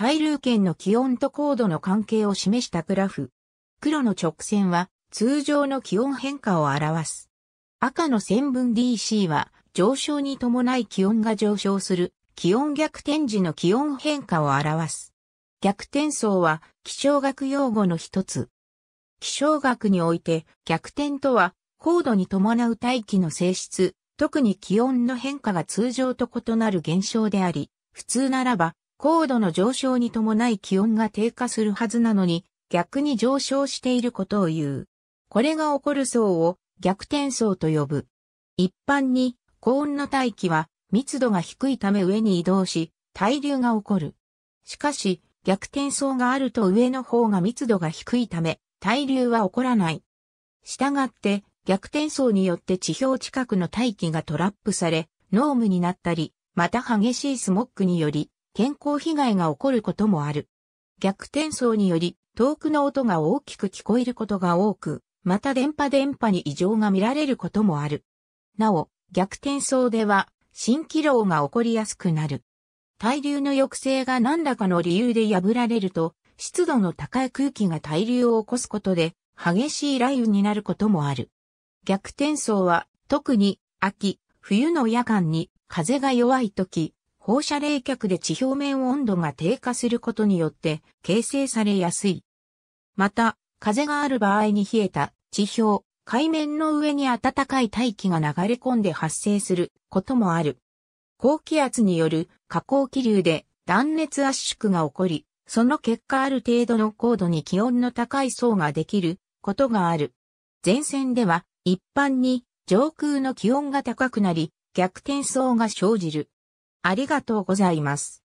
対流圏の気温と高度の関係を示したグラフ。黒の直線は通常の気温変化を表す。赤の線分 DC は上昇に伴い気温が上昇する気温逆転時の気温変化を表す。逆転層は気象学用語の一つ。気象学において逆転とは高度に伴う大気の性質、特に気温の変化が通常と異なる現象であり、普通ならば高度の上昇に伴い気温が低下するはずなのに、逆に上昇していることを言う。これが起こる層を逆転層と呼ぶ。一般に高温の大気は密度が低いため上に移動し、対流が起こる。しかし、逆転層があると上の方が密度が低いため、対流は起こらない。したがって、逆転層によって地表近くの大気がトラップされ、濃霧になったり、また激しいスモッグにより、健康被害が起こることもある。逆転層により、遠くの音が大きく聞こえることが多く、また電波電波に異常が見られることもある。なお、逆転層では、蜃気楼が起こりやすくなる。対流の抑制が何らかの理由で破られると、湿度の高い空気が対流を起こすことで、激しい雷雨になることもある。逆転層は、特に、秋、冬の夜間に、風が弱い時、放射冷却で地表面温度が低下することによって形成されやすい。また、風がある場合に冷えた地表、海面の上に暖かい大気が流れ込んで発生することもある。高気圧による下降気流で断熱圧縮が起こり、その結果ある程度の高度に気温の高い層ができることがある。前線では一般に上空の気温が高くなり逆転層が生じる。ありがとうございます。